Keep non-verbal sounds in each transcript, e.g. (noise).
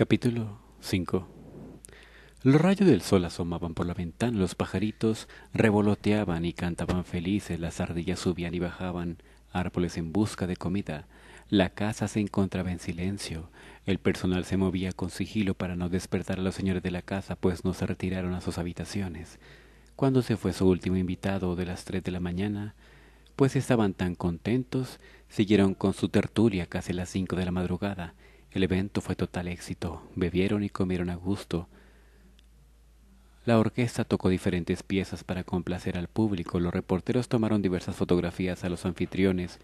Capítulo 5 Los rayos del sol asomaban por la ventana, los pajaritos revoloteaban y cantaban felices, las ardillas subían y bajaban árboles en busca de comida, la casa se encontraba en silencio, el personal se movía con sigilo para no despertar a los señores de la casa, pues no se retiraron a sus habitaciones. Cuando se fue su último invitado de las tres de la mañana, pues estaban tan contentos, siguieron con su tertulia casi las cinco de la madrugada, el evento fue total éxito, bebieron y comieron a gusto. La orquesta tocó diferentes piezas para complacer al público, los reporteros tomaron diversas fotografías a los anfitriones,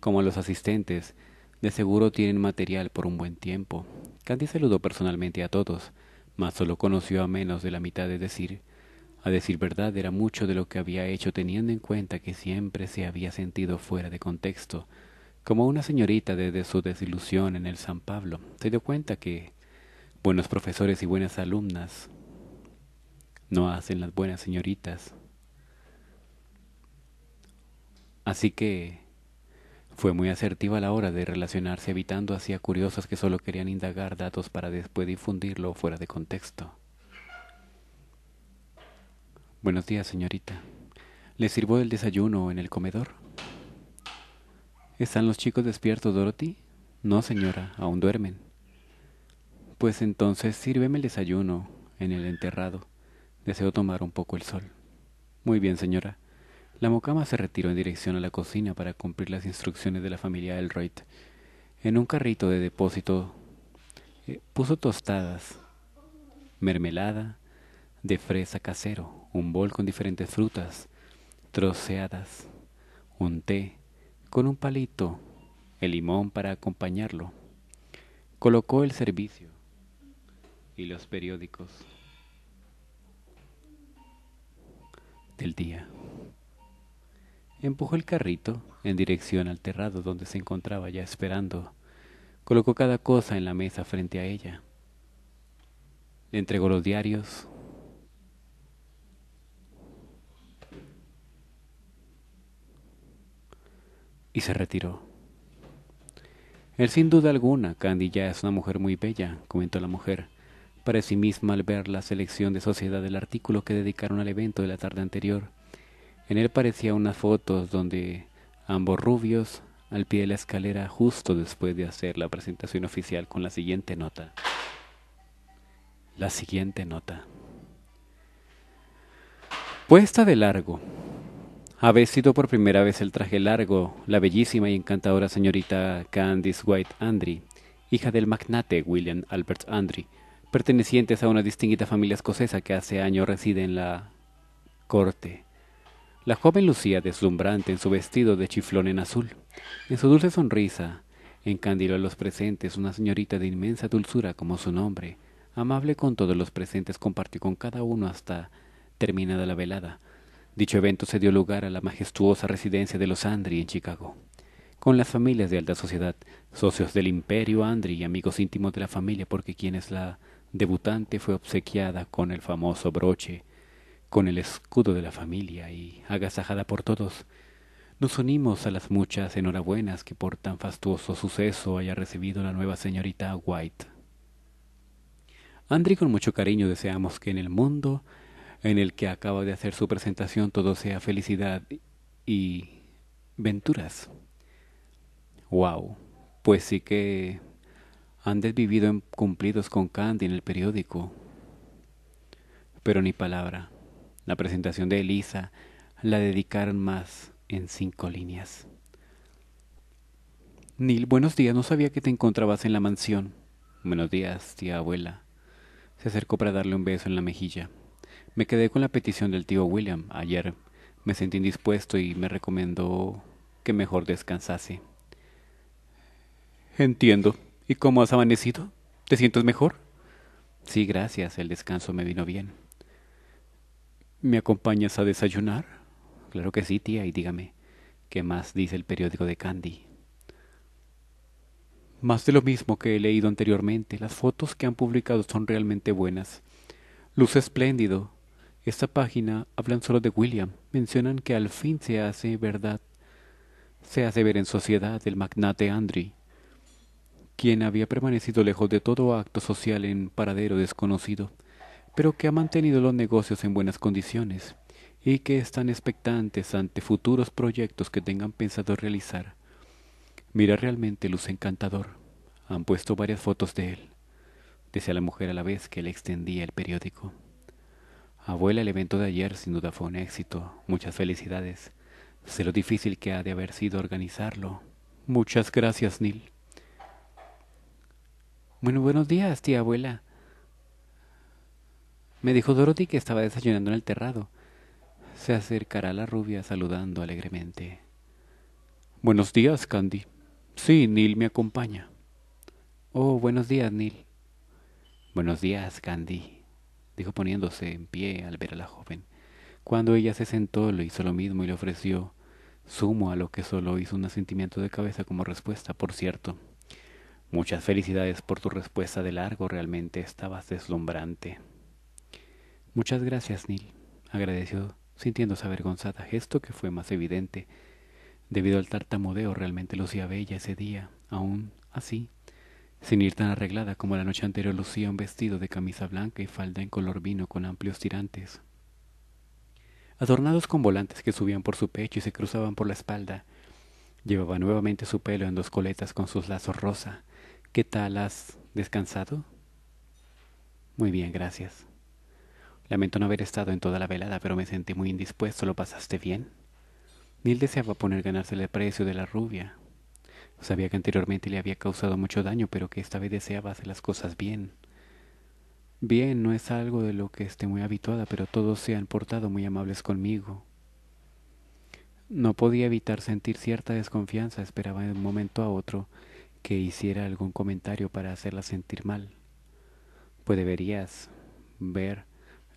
como a los asistentes, de seguro tienen material por un buen tiempo. Candy saludó personalmente a todos, mas solo conoció a menos de la mitad, de decir, a decir verdad, era mucho de lo que había hecho teniendo en cuenta que siempre se había sentido fuera de contexto, como una señorita desde su desilusión en el San Pablo, se dio cuenta que buenos profesores y buenas alumnas no hacen las buenas señoritas. Así que fue muy asertiva a la hora de relacionarse evitando así a curiosos que solo querían indagar datos para después difundirlo fuera de contexto. Buenos días, señorita. ¿Le sirvo el desayuno en el comedor? ¿Están los chicos despiertos, Dorothy? No, señora, aún duermen. Pues entonces sírveme el desayuno en el enterrado. Deseo tomar un poco el sol. Muy bien, señora. La mocama se retiró en dirección a la cocina para cumplir las instrucciones de la familia Elroyd. En un carrito de depósito eh, puso tostadas, mermelada, de fresa casero, un bol con diferentes frutas, troceadas, un té, con un palito el limón para acompañarlo. Colocó el servicio y los periódicos del día. Empujó el carrito en dirección al terrado donde se encontraba ya esperando. Colocó cada cosa en la mesa frente a ella. Le Entregó los diarios, y se retiró. «Él sin duda alguna, Candy, ya es una mujer muy bella, comentó la mujer, para sí misma al ver la selección de sociedad del artículo que dedicaron al evento de la tarde anterior. En él parecía unas fotos donde ambos rubios al pie de la escalera justo después de hacer la presentación oficial con la siguiente nota. La siguiente nota. Puesta de largo, vestido por primera vez el traje largo, la bellísima y encantadora señorita Candice White Andry, hija del magnate William Albert Andry, pertenecientes a una distinguida familia escocesa que hace años reside en la corte. La joven lucía deslumbrante en su vestido de chiflón en azul. En su dulce sonrisa, encandiló a los presentes una señorita de inmensa dulzura como su nombre. Amable con todos los presentes, compartió con cada uno hasta terminada la velada Dicho evento se dio lugar a la majestuosa residencia de los Andri en Chicago, con las familias de alta sociedad, socios del imperio Andri y amigos íntimos de la familia, porque quien es la debutante fue obsequiada con el famoso broche, con el escudo de la familia y agasajada por todos, nos unimos a las muchas enhorabuenas que por tan fastuoso suceso haya recibido la nueva señorita White. Andri, con mucho cariño deseamos que en el mundo en el que acaba de hacer su presentación, todo sea felicidad y venturas. ¡Wow! Pues sí que han desvivido en cumplidos con Candy en el periódico. Pero ni palabra. La presentación de Elisa la dedicaron más en cinco líneas. Neil, buenos días. No sabía que te encontrabas en la mansión. Buenos días, tía abuela. Se acercó para darle un beso en la mejilla. Me quedé con la petición del tío William ayer. Me sentí indispuesto y me recomendó que mejor descansase. Entiendo. ¿Y cómo has amanecido? ¿Te sientes mejor? Sí, gracias. El descanso me vino bien. ¿Me acompañas a desayunar? Claro que sí, tía, y dígame, ¿qué más dice el periódico de Candy? Más de lo mismo que he leído anteriormente. Las fotos que han publicado son realmente buenas. Luce espléndido, esta página hablan solo de William, mencionan que al fin se hace verdad, se hace ver en sociedad el magnate Andri, quien había permanecido lejos de todo acto social en paradero desconocido, pero que ha mantenido los negocios en buenas condiciones y que están expectantes ante futuros proyectos que tengan pensado realizar. Mira realmente luz encantador. Han puesto varias fotos de él, decía la mujer a la vez que le extendía el periódico. Abuela, el evento de ayer sin duda fue un éxito. Muchas felicidades. Sé lo difícil que ha de haber sido organizarlo. Muchas gracias, Neil. Bueno, buenos días, tía abuela. Me dijo Dorothy que estaba desayunando en el terrado. Se acercará la rubia saludando alegremente. Buenos días, Candy. Sí, Neil me acompaña. Oh, buenos días, Neil. Buenos días, Candy dijo poniéndose en pie al ver a la joven. Cuando ella se sentó, lo hizo lo mismo y le ofreció sumo a lo que solo hizo un asentimiento de cabeza como respuesta, por cierto. Muchas felicidades por tu respuesta de largo, realmente estabas deslumbrante. Muchas gracias, Neil, agradeció, sintiéndose avergonzada, gesto que fue más evidente. Debido al tartamudeo realmente lucía bella ese día, aún así sin ir tan arreglada como la noche anterior lucía un vestido de camisa blanca y falda en color vino con amplios tirantes. Adornados con volantes que subían por su pecho y se cruzaban por la espalda, llevaba nuevamente su pelo en dos coletas con sus lazos rosa. ¿Qué tal has descansado? Muy bien, gracias. Lamento no haber estado en toda la velada, pero me sentí muy indispuesto. ¿Lo pasaste bien? él deseaba poner ganarse el precio de la rubia, Sabía que anteriormente le había causado mucho daño, pero que esta vez deseaba hacer las cosas bien. Bien, no es algo de lo que esté muy habituada, pero todos se han portado muy amables conmigo. No podía evitar sentir cierta desconfianza, esperaba de un momento a otro que hiciera algún comentario para hacerla sentir mal. Pues deberías ver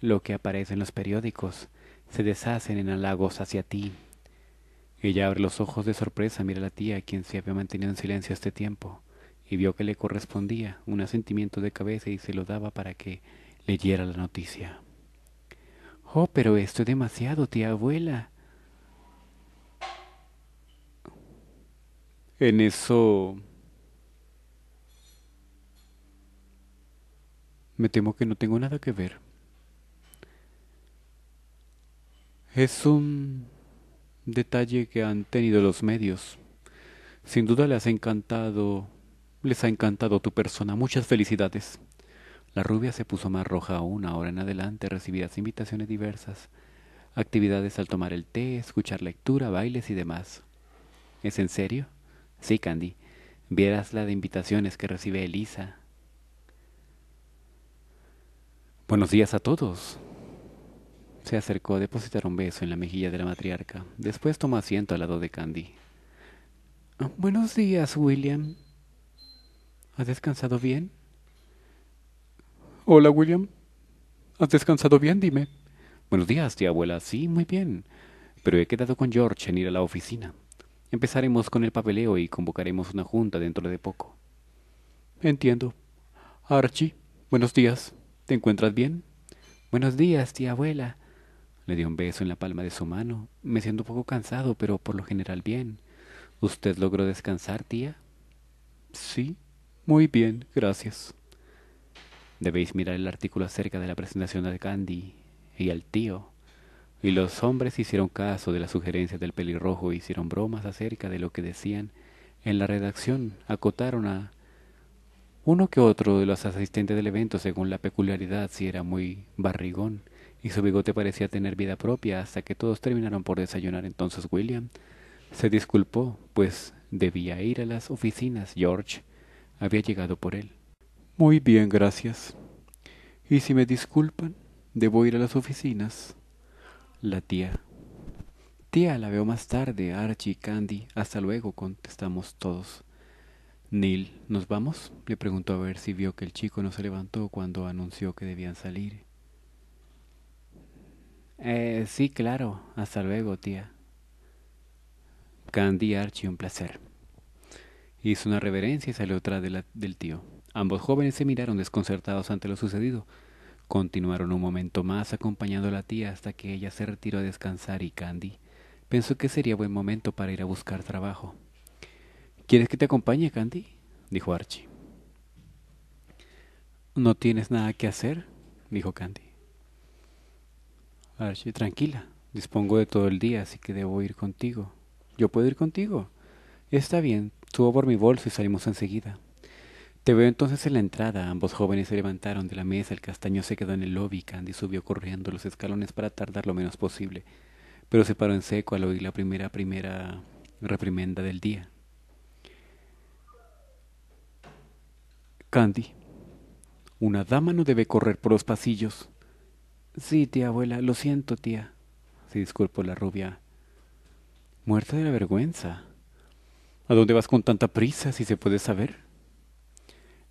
lo que aparece en los periódicos. Se deshacen en halagos hacia ti. Ella abre los ojos de sorpresa, mira a la tía, quien se había mantenido en silencio este tiempo, y vio que le correspondía un asentimiento de cabeza y se lo daba para que leyera la noticia. Oh, pero esto es demasiado, tía abuela. En eso... Me temo que no tengo nada que ver. Es un detalle que han tenido los medios. Sin duda les ha encantado, les ha encantado tu persona. Muchas felicidades. La rubia se puso más roja aún. Ahora en adelante recibirás invitaciones diversas, actividades al tomar el té, escuchar lectura, bailes y demás. ¿Es en serio? Sí, Candy. Vieras la de invitaciones que recibe Elisa. Buenos días a todos, se acercó a depositar un beso en la mejilla de la matriarca. Después tomó asiento al lado de Candy. Ah, buenos días, William. ¿Has descansado bien? Hola, William. ¿Has descansado bien? Dime. Buenos días, tía abuela. Sí, muy bien. Pero he quedado con George en ir a la oficina. Empezaremos con el papeleo y convocaremos una junta dentro de poco. Entiendo. Archie, buenos días. ¿Te encuentras bien? Buenos días, tía abuela. Le dio un beso en la palma de su mano. Me siento un poco cansado, pero por lo general bien. ¿Usted logró descansar, tía? Sí, muy bien, gracias. Debéis mirar el artículo acerca de la presentación de Candy y al tío. Y los hombres hicieron caso de las sugerencias del pelirrojo e hicieron bromas acerca de lo que decían en la redacción. Acotaron a uno que otro de los asistentes del evento según la peculiaridad si era muy barrigón, y su bigote parecía tener vida propia hasta que todos terminaron por desayunar. Entonces William se disculpó, pues debía ir a las oficinas. George había llegado por él. Muy bien, gracias. ¿Y si me disculpan? Debo ir a las oficinas. La tía. Tía, la veo más tarde, Archie, Candy. Hasta luego, contestamos todos. Neil, ¿nos vamos? Le preguntó a ver si vio que el chico no se levantó cuando anunció que debían salir. Eh, sí, claro. Hasta luego, tía. Candy Archie, un placer. Hizo una reverencia y salió otra la, del tío. Ambos jóvenes se miraron desconcertados ante lo sucedido. Continuaron un momento más acompañando a la tía hasta que ella se retiró a descansar y Candy pensó que sería buen momento para ir a buscar trabajo. ¿Quieres que te acompañe, Candy? dijo Archie. ¿No tienes nada que hacer? dijo Candy. Archie, tranquila, dispongo de todo el día, así que debo ir contigo. Yo puedo ir contigo. Está bien, subo por mi bolso y salimos enseguida. Te veo entonces en la entrada. Ambos jóvenes se levantaron de la mesa, el castaño se quedó en el lobby, Candy subió corriendo los escalones para tardar lo menos posible, pero se paró en seco al oír la primera primera reprimenda del día. Candy, una dama no debe correr por los pasillos. Sí, tía abuela, lo siento, tía, se disculpó la rubia. Muerta de la vergüenza. ¿A dónde vas con tanta prisa, si se puede saber?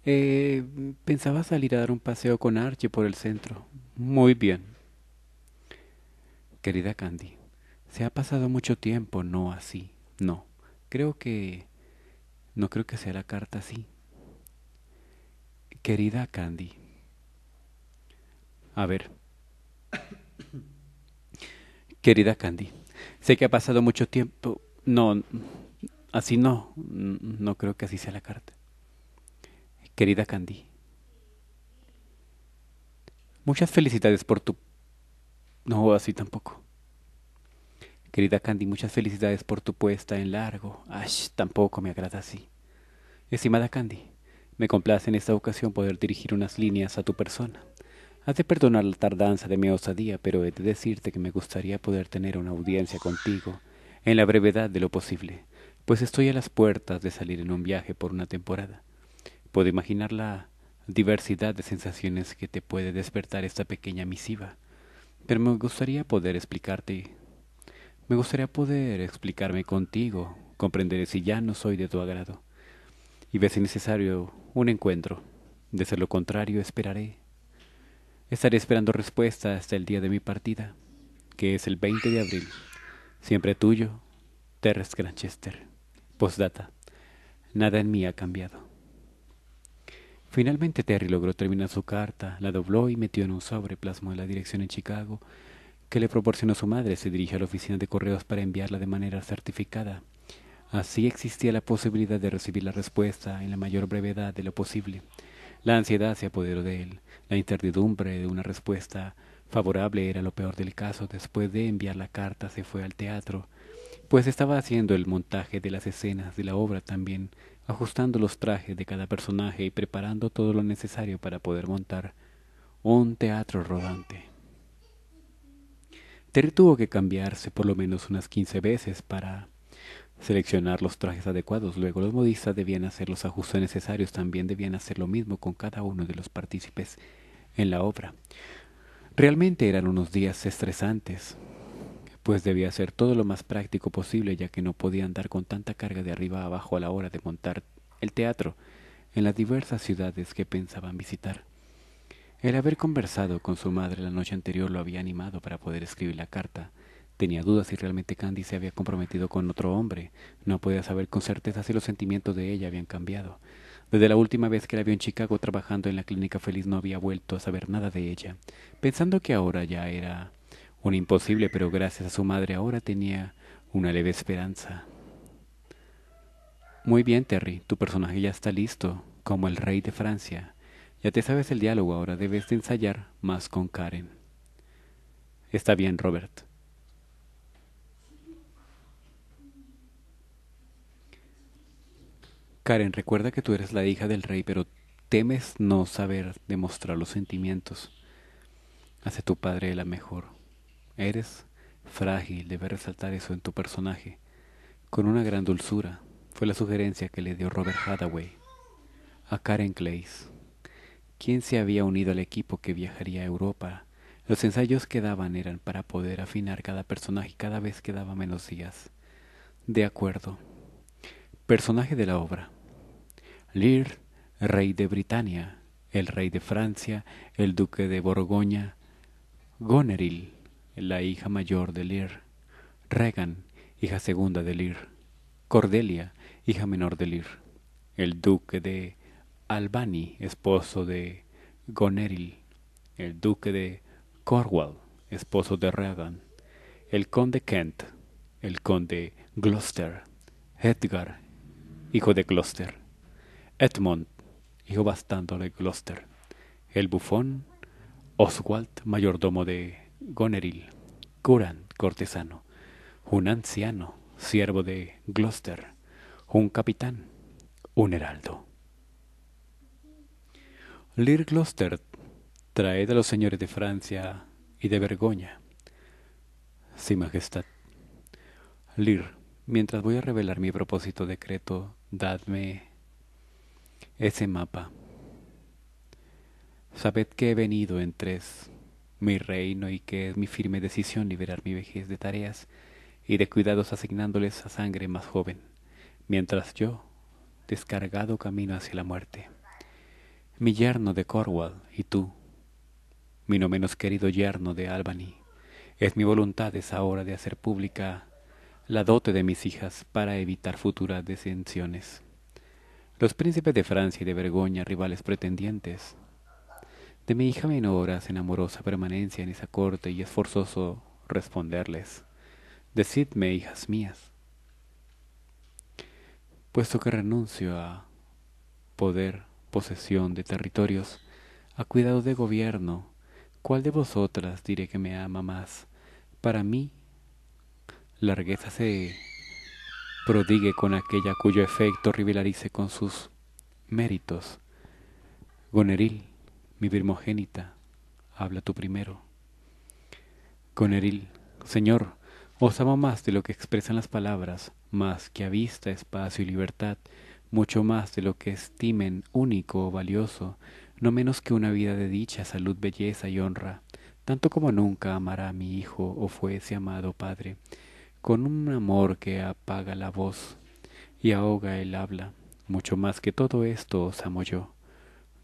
Eh, pensaba salir a dar un paseo con Archie por el centro. Muy bien. Querida Candy, se ha pasado mucho tiempo, no así, no. Creo que... No creo que sea la carta así. Querida Candy. A ver, (coughs) Querida Candy, sé que ha pasado mucho tiempo. No, así no. No creo que así sea la carta. Querida Candy, muchas felicidades por tu... No, así tampoco. Querida Candy, muchas felicidades por tu puesta en largo. Ay, tampoco me agrada así. Estimada Candy, me complace en esta ocasión poder dirigir unas líneas a tu persona. Has de perdonar la tardanza de mi osadía, pero he de decirte que me gustaría poder tener una audiencia contigo en la brevedad de lo posible, pues estoy a las puertas de salir en un viaje por una temporada. Puedo imaginar la diversidad de sensaciones que te puede despertar esta pequeña misiva, pero me gustaría poder explicarte. Me gustaría poder explicarme contigo, comprender si ya no soy de tu agrado y ves necesario un encuentro. De ser lo contrario, esperaré Estaré esperando respuesta hasta el día de mi partida, que es el 20 de abril. Siempre tuyo, Terrence Granchester. Postdata. Nada en mí ha cambiado. Finalmente Terry logró terminar su carta, la dobló y metió en un sobre, plasmó la dirección en Chicago que le proporcionó su madre. Se dirige a la oficina de correos para enviarla de manera certificada. Así existía la posibilidad de recibir la respuesta en la mayor brevedad de lo posible. La ansiedad se apoderó de él. La incertidumbre de una respuesta favorable era lo peor del caso. Después de enviar la carta se fue al teatro, pues estaba haciendo el montaje de las escenas de la obra también, ajustando los trajes de cada personaje y preparando todo lo necesario para poder montar un teatro rodante. Terry tuvo que cambiarse por lo menos unas quince veces para seleccionar los trajes adecuados. Luego los modistas debían hacer los ajustes necesarios, también debían hacer lo mismo con cada uno de los partícipes en la obra. Realmente eran unos días estresantes, pues debía ser todo lo más práctico posible ya que no podía andar con tanta carga de arriba abajo a la hora de montar el teatro en las diversas ciudades que pensaban visitar. El haber conversado con su madre la noche anterior lo había animado para poder escribir la carta. Tenía dudas si realmente Candy se había comprometido con otro hombre. No podía saber con certeza si los sentimientos de ella habían cambiado. Desde la última vez que la vio en Chicago trabajando en la clínica feliz no había vuelto a saber nada de ella, pensando que ahora ya era un imposible, pero gracias a su madre ahora tenía una leve esperanza. Muy bien, Terry, tu personaje ya está listo, como el rey de Francia. Ya te sabes el diálogo, ahora debes de ensayar más con Karen. Está bien, Robert. Karen, recuerda que tú eres la hija del rey, pero temes no saber demostrar los sentimientos Hace tu padre la mejor. Eres frágil, debes resaltar eso en tu personaje. Con una gran dulzura, fue la sugerencia que le dio Robert Hathaway a Karen Clays, ¿Quién se había unido al equipo que viajaría a Europa. Los ensayos que daban eran para poder afinar cada personaje y cada vez que menos días. De acuerdo. Personaje de la obra. Lear, rey de Britania, el rey de Francia, el duque de Borgoña, Goneril, la hija mayor de Lear, Regan, hija segunda de Lear, Cordelia, hija menor de Lear, el duque de Albany, esposo de Goneril, el duque de Cornwall, esposo de Regan, el conde Kent, el conde Gloucester, Edgar, hijo de Gloucester, Edmund, hijo bastardo de Gloucester, el bufón, Oswald, mayordomo de Goneril, Curan, cortesano, un anciano, siervo de Gloucester, un capitán, un heraldo. Lir Gloucester, traed a los señores de Francia y de Vergoña. Sí, Majestad. Lir, mientras voy a revelar mi propósito decreto, dadme ese mapa. Sabed que he venido en tres, mi reino y que es mi firme decisión liberar mi vejez de tareas y de cuidados asignándoles a sangre más joven, mientras yo, descargado, camino hacia la muerte. Mi yerno de Cornwall y tú, mi no menos querido yerno de Albany, es mi voluntad esa hora de hacer pública la dote de mis hijas para evitar futuras descensiones los príncipes de Francia y de Vergoña, rivales pretendientes. De mi hija menor en amorosa permanencia en esa corte y es forzoso responderles. Decidme, hijas mías. Puesto que renuncio a poder, posesión de territorios, a cuidado de gobierno, ¿cuál de vosotras diré que me ama más? Para mí, largueza se prodigue con aquella cuyo efecto rivalice con sus méritos. Goneril, mi primogénita, habla tú primero. Goneril, Señor, os amo más de lo que expresan las palabras, más que a vista, espacio y libertad, mucho más de lo que estimen único o valioso, no menos que una vida de dicha, salud, belleza y honra, tanto como nunca amará a mi hijo o fuese amado padre, con un amor que apaga la voz y ahoga el habla. Mucho más que todo esto os amo yo.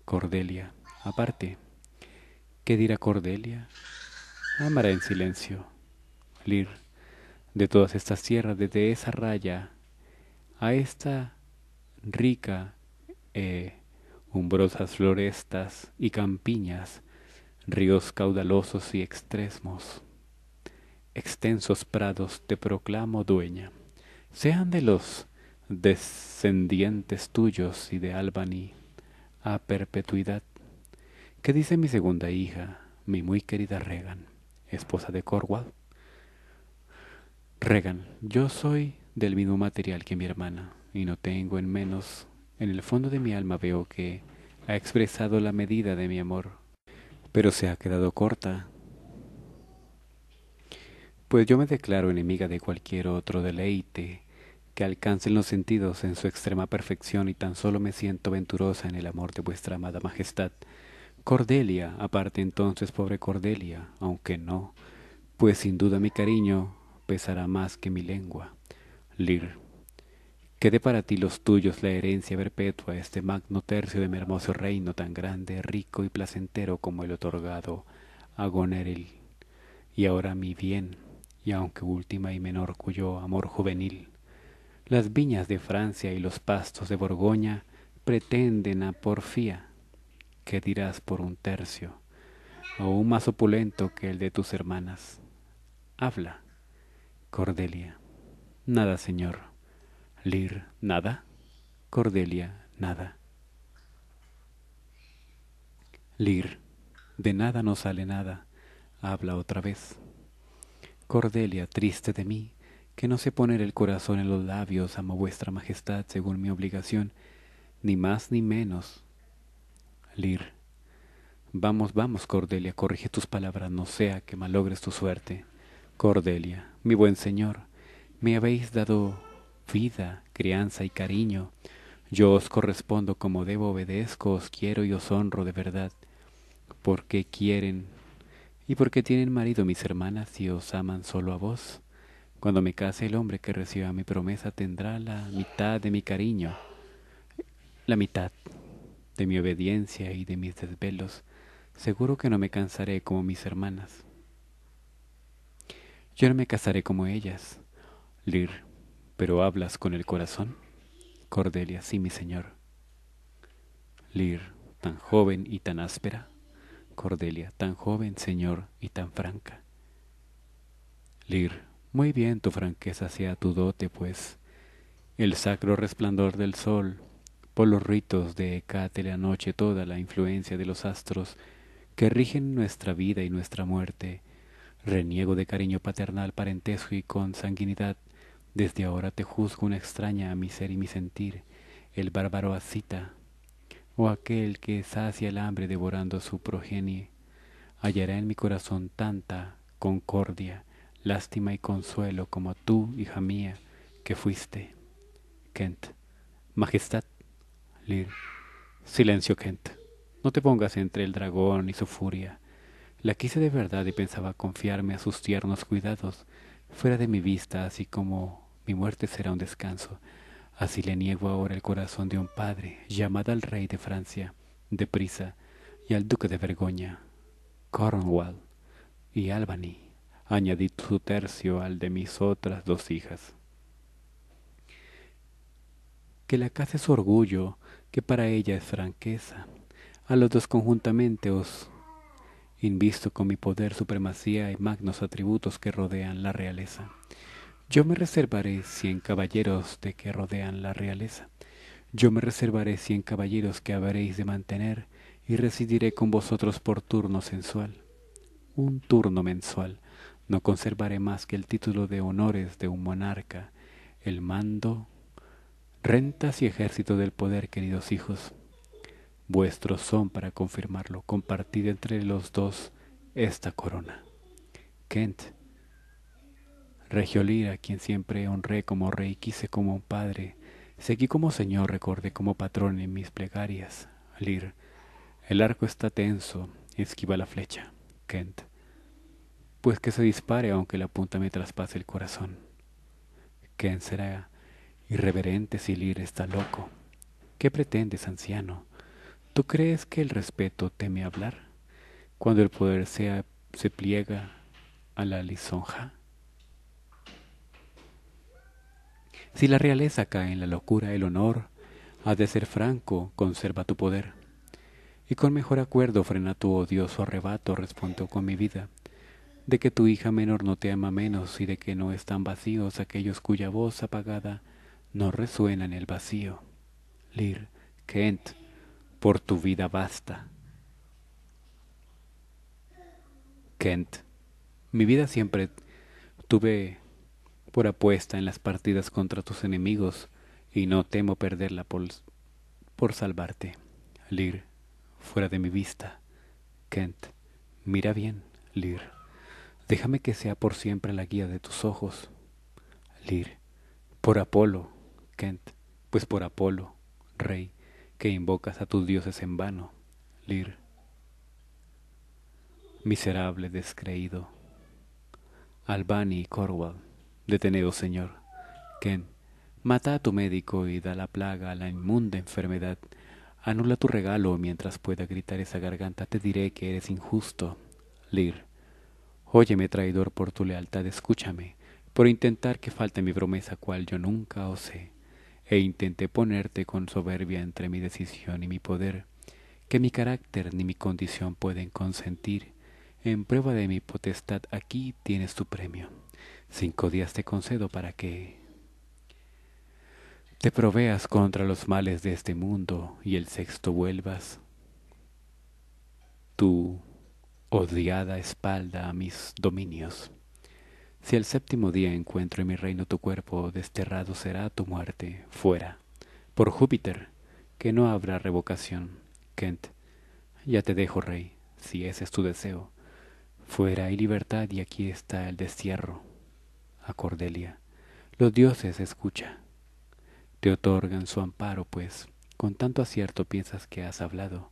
Cordelia, aparte. ¿Qué dirá Cordelia? Amará en silencio. Lir, de todas estas tierras, desde esa raya a esta rica, eh, umbrosas florestas y campiñas, ríos caudalosos y extremos, extensos prados te proclamo dueña. Sean de los descendientes tuyos y de Albany a perpetuidad. ¿Qué dice mi segunda hija, mi muy querida Regan, esposa de corwall Regan, yo soy del mismo material que mi hermana y no tengo en menos. En el fondo de mi alma veo que ha expresado la medida de mi amor, pero se ha quedado corta pues yo me declaro enemiga de cualquier otro deleite que alcancen los sentidos en su extrema perfección y tan solo me siento venturosa en el amor de vuestra amada Majestad. Cordelia, aparte entonces, pobre Cordelia, aunque no, pues sin duda mi cariño pesará más que mi lengua. Lir, quede para ti los tuyos la herencia perpetua, este magno tercio de mi hermoso reino, tan grande, rico y placentero como el otorgado a Goneril. Y ahora mi bien, y aunque última y menor cuyo amor juvenil, las viñas de Francia y los pastos de Borgoña pretenden a porfía, qué dirás por un tercio, aún más opulento que el de tus hermanas. Habla, Cordelia. Nada, señor. Lir, nada. Cordelia, nada. Lir, de nada no sale nada. Habla otra vez. Cordelia, triste de mí, que no sé poner el corazón en los labios, amo vuestra majestad según mi obligación, ni más ni menos. Lir. Vamos, vamos, Cordelia, corrige tus palabras, no sea que malogres tu suerte. Cordelia, mi buen señor, me habéis dado vida, crianza y cariño. Yo os correspondo como debo, obedezco, os quiero y os honro de verdad. ¿Por qué quieren y porque tienen marido mis hermanas y os aman solo a vos. Cuando me case el hombre que reciba mi promesa tendrá la mitad de mi cariño, la mitad de mi obediencia y de mis desvelos. Seguro que no me cansaré como mis hermanas. Yo no me casaré como ellas. Lir, pero hablas con el corazón. Cordelia, sí, mi señor. Lir, tan joven y tan áspera. Cordelia, tan joven, señor, y tan franca. Lir, muy bien, tu franqueza sea tu dote, pues. El sacro resplandor del sol, por los ritos de Hecate la noche toda la influencia de los astros que rigen nuestra vida y nuestra muerte, reniego de cariño paternal, parentesco y consanguinidad, desde ahora te juzgo una extraña a mi ser y mi sentir, el bárbaro cita o aquel que sacia el hambre devorando su progenie, hallará en mi corazón tanta concordia, lástima y consuelo como tú, hija mía, que fuiste. Kent. Majestad. Lear. Silencio, Kent. No te pongas entre el dragón y su furia. La quise de verdad y pensaba confiarme a sus tiernos cuidados, fuera de mi vista, así como mi muerte será un descanso Así le niego ahora el corazón de un padre, llamado al rey de Francia, de Prisa, y al duque de Vergoña, Cornwall y Albany. Añadí su tercio al de mis otras dos hijas. Que la casa es orgullo, que para ella es franqueza. A los dos conjuntamente os invisto con mi poder, supremacía y magnos atributos que rodean la realeza. Yo me reservaré cien caballeros de que rodean la realeza. Yo me reservaré cien caballeros que habréis de mantener y residiré con vosotros por turno sensual. Un turno mensual. No conservaré más que el título de honores de un monarca, el mando, rentas y ejército del poder, queridos hijos. Vuestros son para confirmarlo. Compartid entre los dos esta corona. Kent, a quien siempre honré como rey, quise como un padre, seguí como señor, recordé como patrón en mis plegarias. Lir, el arco está tenso, esquiva la flecha. Kent, pues que se dispare aunque la punta me traspase el corazón. Kent será irreverente si Lir está loco. ¿Qué pretendes, anciano? ¿Tú crees que el respeto teme hablar? Cuando el poder sea, se pliega a la lisonja. Si la realeza cae en la locura, el honor, has de ser franco, conserva tu poder. Y con mejor acuerdo frena tu odioso arrebato, respondió con mi vida, de que tu hija menor no te ama menos y de que no están vacíos aquellos cuya voz apagada no resuena en el vacío. Lir, Kent, por tu vida basta. Kent, mi vida siempre tuve por apuesta en las partidas contra tus enemigos, y no temo perderla por, por salvarte. Lir, fuera de mi vista. Kent, mira bien, Lir. Déjame que sea por siempre la guía de tus ojos. Lir, por Apolo, Kent, pues por Apolo, rey, que invocas a tus dioses en vano. Lir, miserable descreído. Albany y Corwell. Detenido, Señor. Ken, mata a tu médico y da la plaga a la inmunda enfermedad. Anula tu regalo mientras pueda gritar esa garganta, te diré que eres injusto. Lir, óyeme, traidor, por tu lealtad, escúchame, por intentar que falte mi promesa, cual yo nunca osé, e intenté ponerte con soberbia entre mi decisión y mi poder, que mi carácter ni mi condición pueden consentir. En prueba de mi potestad, aquí tienes tu premio. Cinco días te concedo para que te proveas contra los males de este mundo y el sexto vuelvas tu odiada espalda a mis dominios. Si el séptimo día encuentro en mi reino tu cuerpo, desterrado será tu muerte, fuera, por Júpiter, que no habrá revocación. Kent, ya te dejo, rey, si ese es tu deseo. Fuera hay libertad y aquí está el destierro a Cordelia. Los dioses escucha. Te otorgan su amparo, pues, con tanto acierto piensas que has hablado.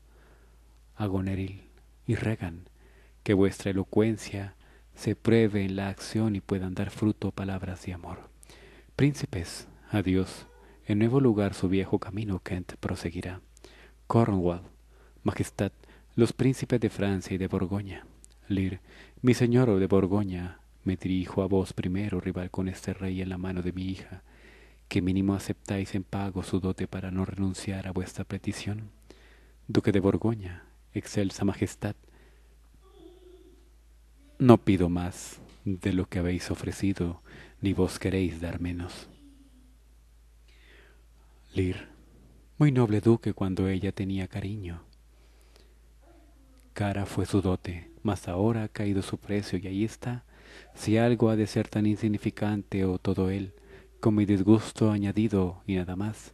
Agoneril y Regan, que vuestra elocuencia se pruebe en la acción y puedan dar fruto palabras de amor. Príncipes, adiós. En nuevo lugar su viejo camino Kent proseguirá. Cornwall, Majestad, los príncipes de Francia y de Borgoña. Lear, mi señor de Borgoña, me dirijo a vos primero, rival, con este rey en la mano de mi hija, que mínimo aceptáis en pago su dote para no renunciar a vuestra petición. Duque de Borgoña, excelsa majestad, no pido más de lo que habéis ofrecido, ni vos queréis dar menos. Lir, muy noble duque cuando ella tenía cariño. Cara fue su dote, mas ahora ha caído su precio y ahí está si algo ha de ser tan insignificante o oh todo él, con mi disgusto añadido y nada más,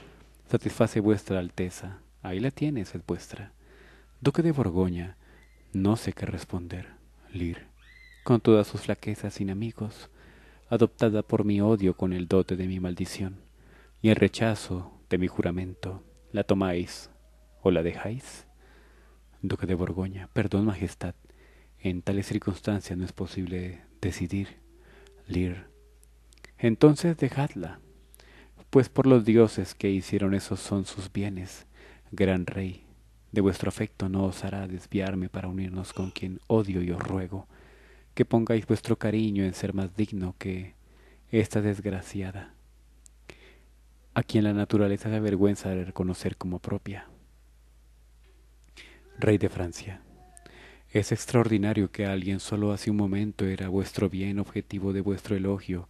satisface vuestra alteza, ahí la tienes, es vuestra. Duque de Borgoña, no sé qué responder, Lir, con todas sus flaquezas sin amigos, adoptada por mi odio con el dote de mi maldición, y el rechazo de mi juramento, la tomáis o la dejáis. Duque de Borgoña, perdón, Majestad, en tales circunstancias no es posible decidir, leer, Entonces dejadla, pues por los dioses que hicieron esos son sus bienes, gran rey. De vuestro afecto no os hará desviarme para unirnos con quien odio y os ruego que pongáis vuestro cariño en ser más digno que esta desgraciada, a quien la naturaleza da vergüenza de reconocer como propia. Rey de Francia. Es extraordinario que alguien solo hace un momento era vuestro bien objetivo de vuestro elogio,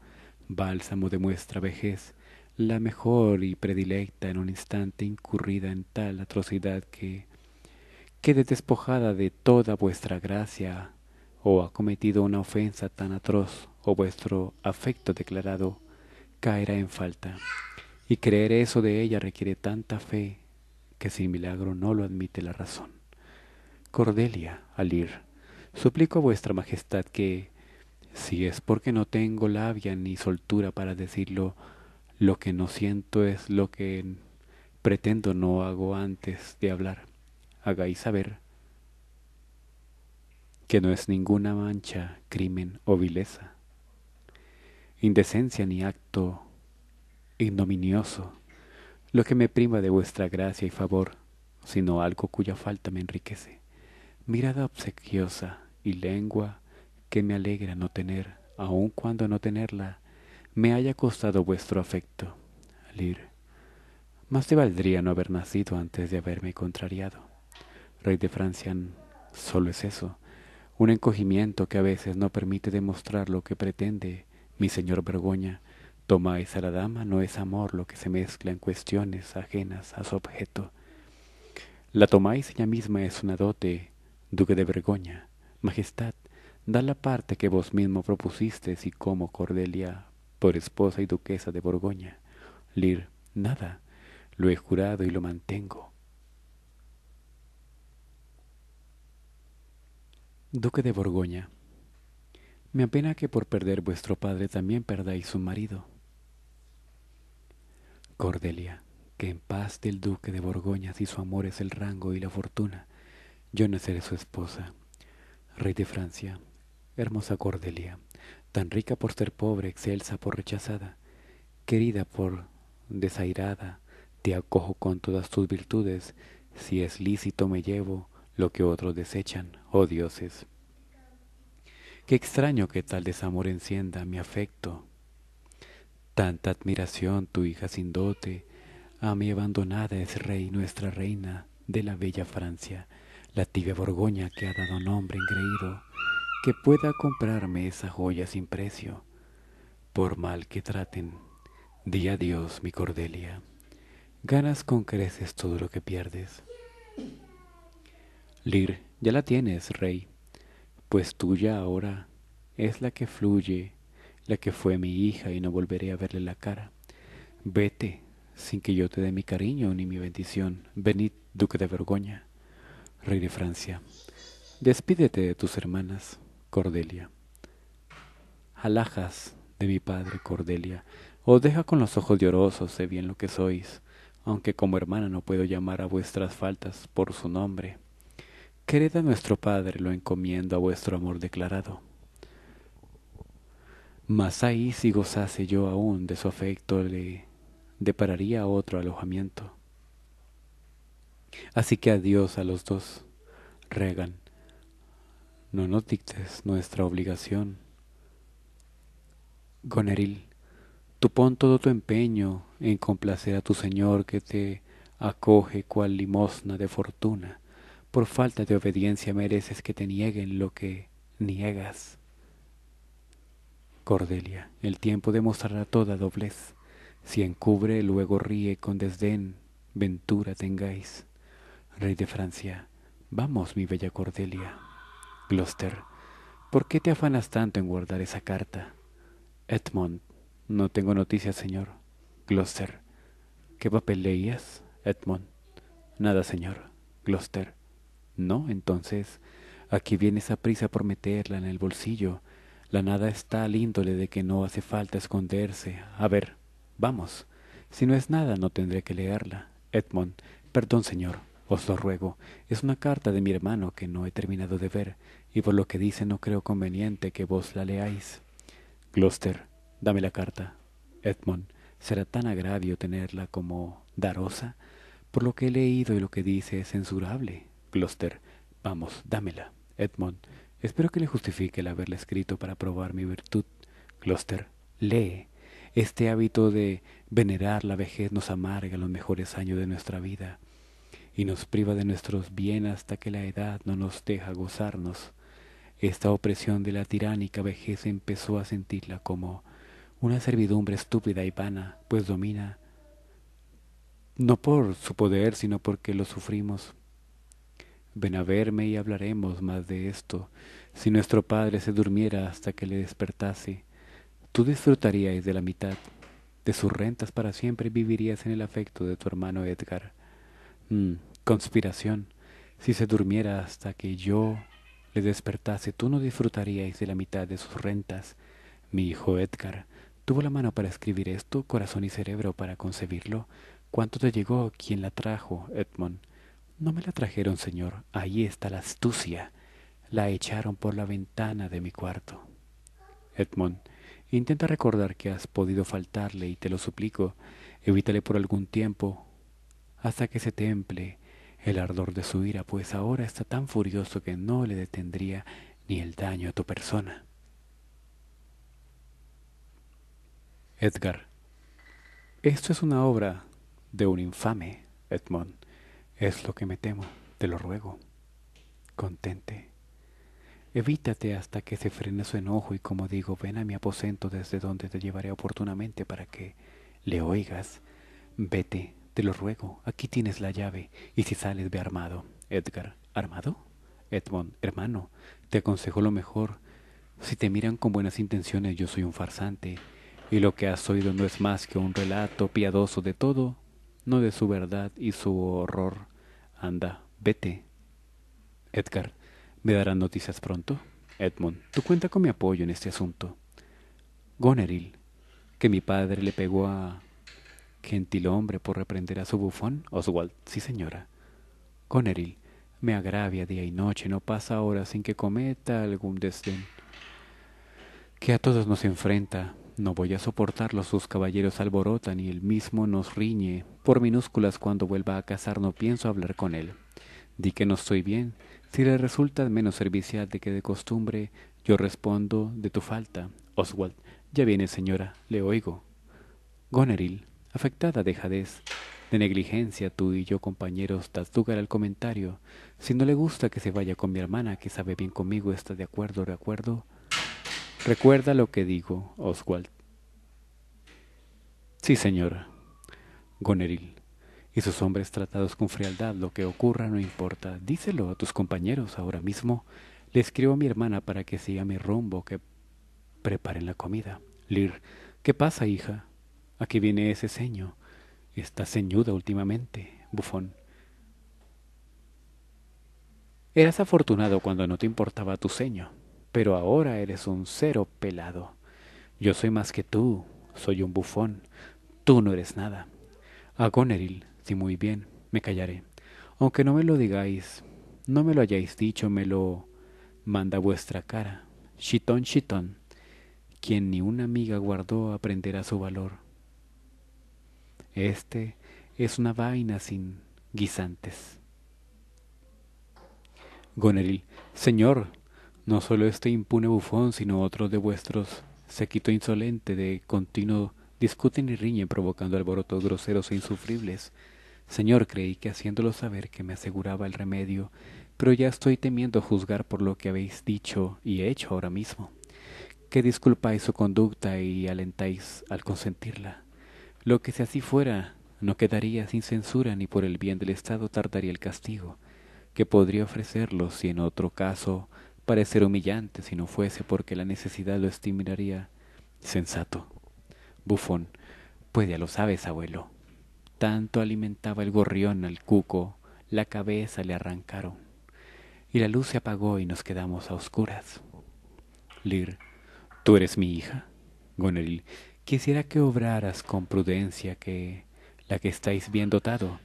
bálsamo de vuestra vejez, la mejor y predilecta en un instante incurrida en tal atrocidad que quede despojada de toda vuestra gracia o ha cometido una ofensa tan atroz o vuestro afecto declarado caerá en falta. Y creer eso de ella requiere tanta fe que sin milagro no lo admite la razón. Cordelia, al ir, suplico a vuestra majestad que, si es porque no tengo labia ni soltura para decirlo, lo que no siento es lo que pretendo no hago antes de hablar. Hagáis saber que no es ninguna mancha, crimen o vileza, indecencia ni acto ignominioso, lo que me prima de vuestra gracia y favor, sino algo cuya falta me enriquece mirada obsequiosa y lengua que me alegra no tener, aun cuando no tenerla me haya costado vuestro afecto. ir. más te valdría no haber nacido antes de haberme contrariado. Rey de Francia, solo es eso, un encogimiento que a veces no permite demostrar lo que pretende mi señor Vergoña. Tomáis a la dama, no es amor lo que se mezcla en cuestiones ajenas a su objeto. La tomáis ella misma es una dote duque de Borgoña, majestad, da la parte que vos mismo propusiste y como Cordelia por esposa y duquesa de Borgoña. Lir, nada, lo he jurado y lo mantengo. Duque de Borgoña, me apena que por perder vuestro padre también perdáis su marido. Cordelia, que en paz del duque de Borgoña si su amor es el rango y la fortuna, yo no seré su esposa. Rey de Francia, hermosa Cordelia, tan rica por ser pobre, excelsa por rechazada, querida por desairada, te acojo con todas tus virtudes, si es lícito me llevo lo que otros desechan, oh dioses. Qué extraño que tal desamor encienda mi afecto. Tanta admiración tu hija sin dote, a mí abandonada es rey nuestra reina de la bella Francia la tibia Borgoña que ha dado nombre engreído, que pueda comprarme esa joya sin precio, por mal que traten, di adiós mi cordelia, ganas con creces todo lo que pierdes. Lir, ya la tienes, rey, pues tuya ahora es la que fluye, la que fue mi hija y no volveré a verle la cara. Vete, sin que yo te dé mi cariño ni mi bendición, venid, duque de Borgoña rey de Francia, despídete de tus hermanas, Cordelia. Alhajas de mi padre, Cordelia, os deja con los ojos llorosos, sé bien lo que sois, aunque como hermana no puedo llamar a vuestras faltas por su nombre. Querida nuestro Padre, lo encomiendo a vuestro amor declarado. Mas ahí si gozase yo aún de su afecto le depararía otro alojamiento Así que adiós a los dos. Regan, no nos dictes nuestra obligación. Goneril, tú pon todo tu empeño en complacer a tu señor que te acoge cual limosna de fortuna. Por falta de obediencia mereces que te nieguen lo que niegas. Cordelia, el tiempo demostrará toda doblez. Si encubre, luego ríe con desdén, ventura tengáis rey de Francia. Vamos, mi bella Cordelia. Gloucester, ¿por qué te afanas tanto en guardar esa carta? Edmond, no tengo noticias, señor. Gloucester, ¿qué papel leías? Edmond, nada, señor. Gloucester, no, entonces, aquí viene esa prisa por meterla en el bolsillo. La nada está al índole de que no hace falta esconderse. A ver, vamos. Si no es nada, no tendré que leerla. Edmond, perdón, señor. Os lo ruego, es una carta de mi hermano que no he terminado de ver, y por lo que dice no creo conveniente que vos la leáis. Gloucester, dame la carta. Edmond, será tan agravio tenerla como darosa. Por lo que he leído y lo que dice es censurable. Gloucester, vamos, dámela. Edmond, espero que le justifique el haberla escrito para probar mi virtud. Gloucester, lee. Este hábito de venerar la vejez nos amarga los mejores años de nuestra vida y nos priva de nuestros bienes hasta que la edad no nos deja gozarnos. Esta opresión de la tiránica vejez empezó a sentirla como una servidumbre estúpida y vana, pues domina, no por su poder, sino porque lo sufrimos. Ven a verme y hablaremos más de esto. Si nuestro padre se durmiera hasta que le despertase, tú disfrutarías de la mitad de sus rentas para siempre y vivirías en el afecto de tu hermano Edgar. Mm, conspiración. Si se durmiera hasta que yo le despertase, tú no disfrutarías de la mitad de sus rentas. Mi hijo Edgar tuvo la mano para escribir esto, corazón y cerebro para concebirlo. ¿Cuánto te llegó? ¿Quién la trajo? Edmond. No me la trajeron, señor. Ahí está la astucia. La echaron por la ventana de mi cuarto. Edmond, intenta recordar que has podido faltarle y te lo suplico. Evítale por algún tiempo hasta que se temple el ardor de su ira, pues ahora está tan furioso que no le detendría ni el daño a tu persona. Edgar, esto es una obra de un infame, Edmond. Es lo que me temo, te lo ruego. Contente. Evítate hasta que se frene su enojo y como digo, ven a mi aposento desde donde te llevaré oportunamente para que le oigas. Vete te lo ruego, aquí tienes la llave, y si sales ve armado. Edgar, ¿armado? Edmond, hermano, te aconsejo lo mejor. Si te miran con buenas intenciones, yo soy un farsante, y lo que has oído no es más que un relato piadoso de todo, no de su verdad y su horror. Anda, vete. Edgar, ¿me darán noticias pronto? Edmond, tú cuenta con mi apoyo en este asunto. Goneril, que mi padre le pegó a gentil hombre por reprender a su bufón, Oswald, sí señora. goneril me agravia día y noche, no pasa hora sin que cometa algún desdén. Que a todos nos enfrenta, no voy a soportarlo, sus caballeros alborotan y él mismo nos riñe. Por minúsculas cuando vuelva a casar no pienso hablar con él. Di que no estoy bien, si le resulta menos servicial de que de costumbre, yo respondo de tu falta. Oswald, ya viene señora, le oigo. Goneril, Afectada de jadez, de negligencia, tú y yo, compañeros, das el al comentario. Si no le gusta que se vaya con mi hermana, que sabe bien conmigo, está de acuerdo, de acuerdo. Recuerda lo que digo, Oswald. Sí, señora Goneril. Y sus hombres tratados con frialdad, lo que ocurra no importa. Díselo a tus compañeros ahora mismo. Le escribo a mi hermana para que siga mi rumbo, que preparen la comida. Lir, ¿qué pasa, hija? Aquí viene ese ceño? Está ceñuda últimamente, bufón. Eras afortunado cuando no te importaba tu ceño, pero ahora eres un cero pelado. Yo soy más que tú, soy un bufón, tú no eres nada. A Goneril, sí muy bien, me callaré. Aunque no me lo digáis, no me lo hayáis dicho, me lo manda vuestra cara. Chitón, chitón, quien ni una amiga guardó aprenderá su valor. Este es una vaina sin guisantes. Goneril, Señor, no solo este impune bufón, sino otro de vuestros sequito insolente de continuo discuten y riñen provocando alborotos groseros e insufribles. Señor, creí que haciéndolo saber que me aseguraba el remedio, pero ya estoy temiendo juzgar por lo que habéis dicho y hecho ahora mismo, que disculpáis su conducta y alentáis al consentirla. Lo que si así fuera, no quedaría sin censura ni por el bien del Estado tardaría el castigo, que podría ofrecerlo si en otro caso parecer humillante si no fuese porque la necesidad lo estimularía sensato. Bufón, pues ya lo sabes, abuelo. Tanto alimentaba el gorrión al cuco, la cabeza le arrancaron, y la luz se apagó y nos quedamos a oscuras. Lir, tú eres mi hija. Goneril, quisiera que obraras con prudencia que la que estáis bien dotado,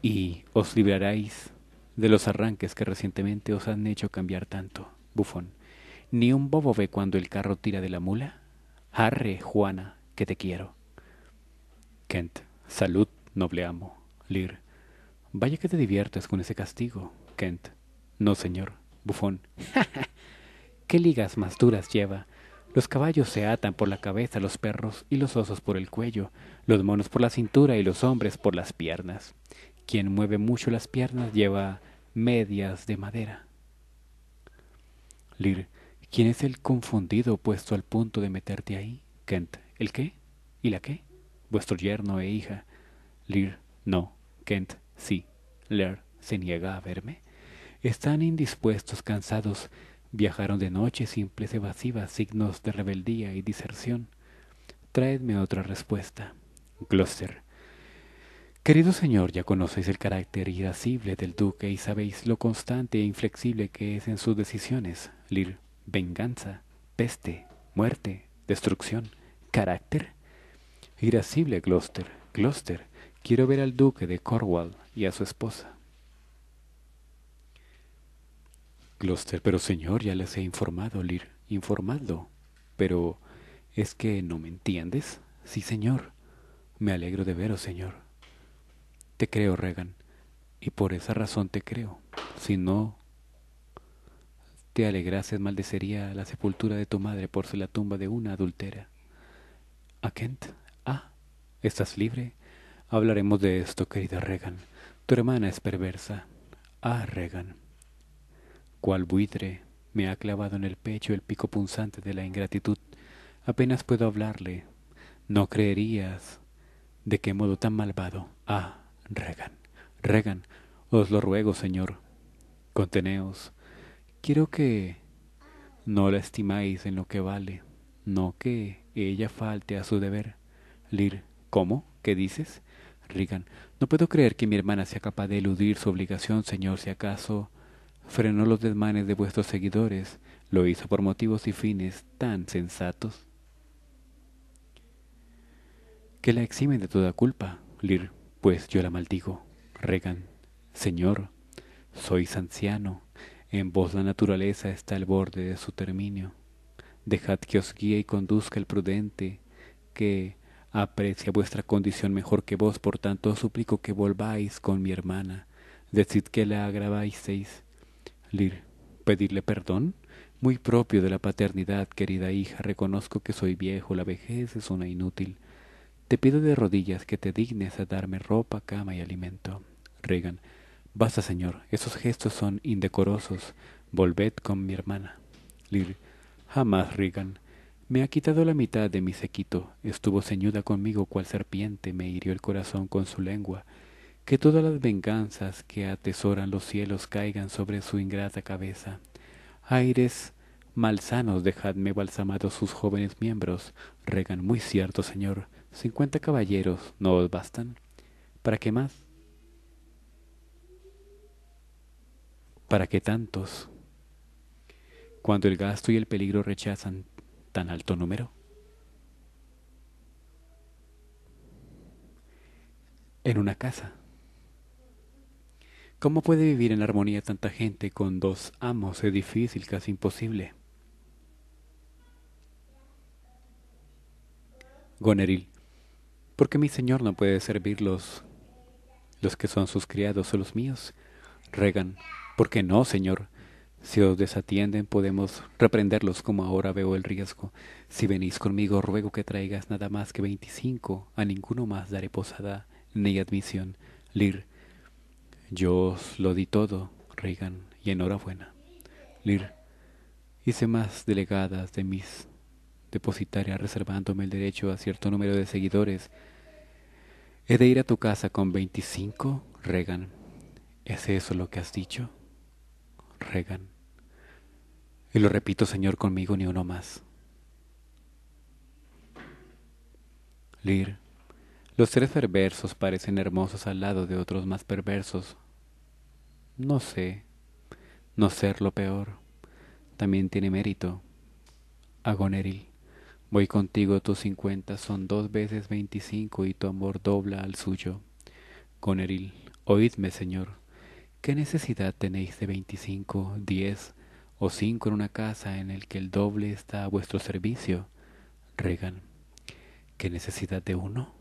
y os libraréis de los arranques que recientemente os han hecho cambiar tanto, bufón. Ni un bobo ve cuando el carro tira de la mula. Arre, Juana, que te quiero. Kent, salud, noble amo. Lear, vaya que te diviertes con ese castigo. Kent, no, señor. Bufón, (laughs) qué ligas más duras lleva los caballos se atan por la cabeza, los perros y los osos por el cuello, los monos por la cintura y los hombres por las piernas. Quien mueve mucho las piernas lleva medias de madera. Lir, ¿quién es el confundido puesto al punto de meterte ahí? Kent, ¿el qué? ¿Y la qué? Vuestro yerno e hija. Lear, no. Kent, sí. Lear se niega a verme. Están indispuestos, cansados, Viajaron de noche simples evasivas, signos de rebeldía y diserción. Traedme otra respuesta. Gloucester. Querido señor, ya conocéis el carácter irascible del duque y sabéis lo constante e inflexible que es en sus decisiones. Lir, venganza, peste, muerte, destrucción, carácter. Irascible Gloucester, Gloucester, quiero ver al duque de Cornwall y a su esposa. Gloucester, pero señor, ya les he informado, Lir, informado, Pero, ¿es que no me entiendes? Sí, señor. Me alegro de veros, señor. Te creo, Regan, y por esa razón te creo. Si no te alegrases, maldecería la sepultura de tu madre por ser la tumba de una adultera. ¿A Kent? Ah, ¿estás libre? Hablaremos de esto, querida Regan. Tu hermana es perversa. Ah, Regan. Cual buitre, me ha clavado en el pecho el pico punzante de la ingratitud. Apenas puedo hablarle. No creerías. ¿De qué modo tan malvado? Ah, Regan, Regan, os lo ruego, señor. Conteneos. Quiero que no la estimáis en lo que vale, no que ella falte a su deber. Lir, ¿cómo? ¿Qué dices? Regan, no puedo creer que mi hermana sea capaz de eludir su obligación, señor, si acaso frenó los desmanes de vuestros seguidores, lo hizo por motivos y fines tan sensatos que la eximen de toda culpa, Lir, pues yo la maldigo. Regan, Señor, sois anciano, en vos la naturaleza está al borde de su terminio. Dejad que os guíe y conduzca el prudente, que aprecia vuestra condición mejor que vos, por tanto os suplico que volváis con mi hermana. Decid que la agraváis pedirle perdón? Muy propio de la paternidad, querida hija, reconozco que soy viejo, la vejez es una inútil. Te pido de rodillas que te dignes a darme ropa, cama y alimento. Regan, basta, señor, esos gestos son indecorosos. Volved con mi hermana. Lir, jamás, Regan. Me ha quitado la mitad de mi sequito. Estuvo ceñuda conmigo cual serpiente, me hirió el corazón con su lengua que todas las venganzas que atesoran los cielos caigan sobre su ingrata cabeza. Aires malsanos dejadme balsamados sus jóvenes miembros, regan muy cierto, señor. Cincuenta caballeros no os bastan. ¿Para qué más? ¿Para qué tantos? Cuando el gasto y el peligro rechazan tan alto número. En una casa. ¿Cómo puede vivir en armonía tanta gente con dos amos? Es difícil, casi imposible. Goneril, ¿por qué mi señor no puede servirlos los que son sus criados o los míos? Regan, ¿por qué no, señor? Si os desatienden podemos reprenderlos como ahora veo el riesgo. Si venís conmigo ruego que traigas nada más que veinticinco, a ninguno más daré posada ni admisión. Lir, yo os lo di todo, Reagan, y enhorabuena. Lir, hice más delegadas de mis depositaria reservándome el derecho a cierto número de seguidores. ¿He de ir a tu casa con 25, Reagan? ¿Es eso lo que has dicho? Reagan. Y lo repito, Señor, conmigo ni uno más. Lir. Los seres perversos parecen hermosos al lado de otros más perversos. No sé, no ser lo peor, también tiene mérito. Agoneril, voy contigo, tus cincuenta son dos veces veinticinco y tu amor dobla al suyo. Goneril, oídme, señor, ¿qué necesidad tenéis de veinticinco, diez o cinco en una casa en el que el doble está a vuestro servicio? Regan, ¿qué necesidad de uno?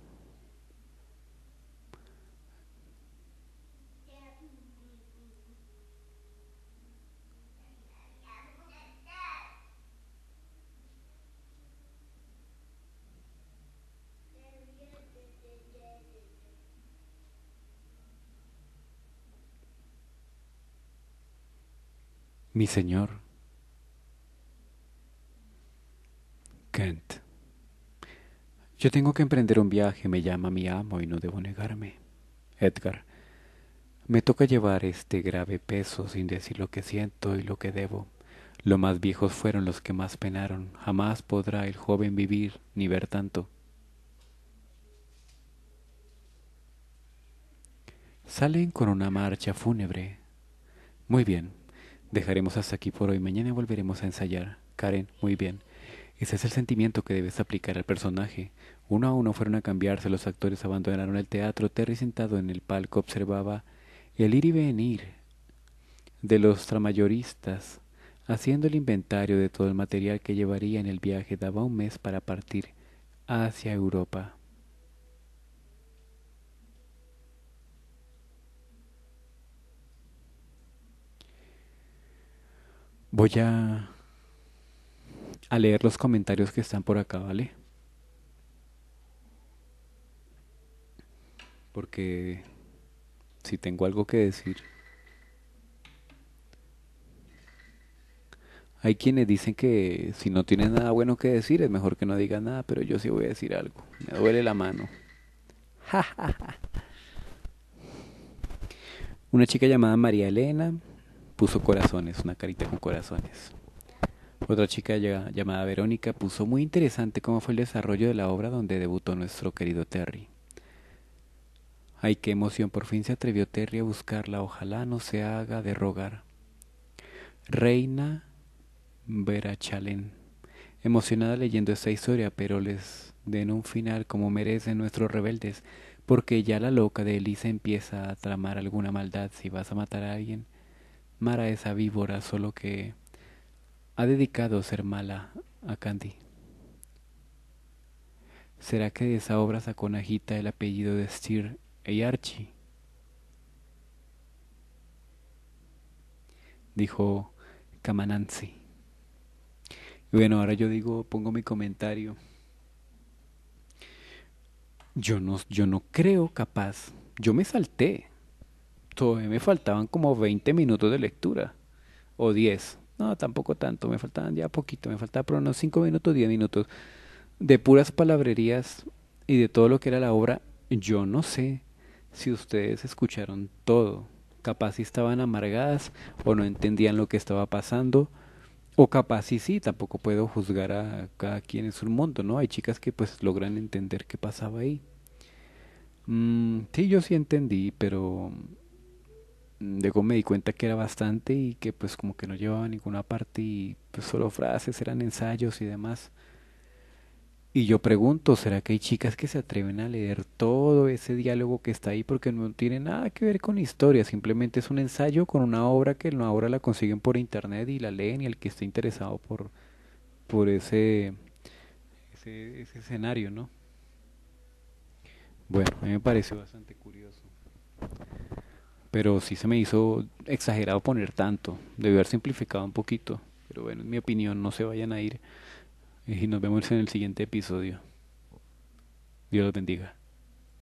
mi Señor. Kent. Yo tengo que emprender un viaje, me llama mi amo y no debo negarme. Edgar. Me toca llevar este grave peso sin decir lo que siento y lo que debo. Los más viejos fueron los que más penaron. Jamás podrá el joven vivir ni ver tanto. Salen con una marcha fúnebre. Muy bien, Dejaremos hasta aquí por hoy. Mañana volveremos a ensayar. Karen, muy bien. Ese es el sentimiento que debes aplicar al personaje. Uno a uno fueron a cambiarse, los actores abandonaron el teatro. Terry sentado en el palco observaba el ir y venir de los tramayoristas. Haciendo el inventario de todo el material que llevaría en el viaje, daba un mes para partir hacia Europa. Voy a, leer los comentarios que están por acá, ¿vale? Porque si tengo algo que decir. Hay quienes dicen que si no tienes nada bueno que decir es mejor que no digas nada, pero yo sí voy a decir algo. Me duele la mano. (laughs) Una chica llamada María Elena puso corazones, una carita con corazones. Otra chica llamada Verónica puso muy interesante cómo fue el desarrollo de la obra donde debutó nuestro querido Terry. Ay, qué emoción, por fin se atrevió Terry a buscarla, ojalá no se haga de rogar. Reina Chalén. emocionada leyendo esta historia, pero les den un final como merecen nuestros rebeldes, porque ya la loca de Elisa empieza a tramar alguna maldad. Si vas a matar a alguien, Mara esa víbora, solo que ha dedicado ser mala a Candy. ¿Será que de esa obra sacó Najita el apellido de Steer y Archie? Dijo Camanansi. bueno, ahora yo digo, pongo mi comentario. Yo no, yo no creo capaz. Yo me salté eh, me faltaban como 20 minutos de lectura o 10. No, tampoco tanto, me faltaban ya poquito, me faltaban por unos 5 minutos, 10 minutos de puras palabrerías y de todo lo que era la obra. Yo no sé si ustedes escucharon todo. Capaz si estaban amargadas o no entendían lo que estaba pasando. O capaz si, sí, tampoco puedo juzgar a cada quien en su mundo, ¿no? Hay chicas que pues logran entender qué pasaba ahí. si mm, sí, yo sí entendí, pero luego me di cuenta que era bastante y que pues como que no llevaba ninguna parte y pues solo frases, eran ensayos y demás. Y yo pregunto, ¿será que hay chicas que se atreven a leer todo ese diálogo que está ahí porque no tiene nada que ver con historia, simplemente es un ensayo con una obra que ahora la consiguen por internet y la leen y el que esté interesado por por ese ese, ese escenario, ¿no? Bueno, a mí me pareció bastante curioso pero sí se me hizo exagerado poner tanto, debió haber simplificado un poquito, pero bueno, en mi opinión, no se vayan a ir eh, y nos vemos en el siguiente episodio. Dios los bendiga.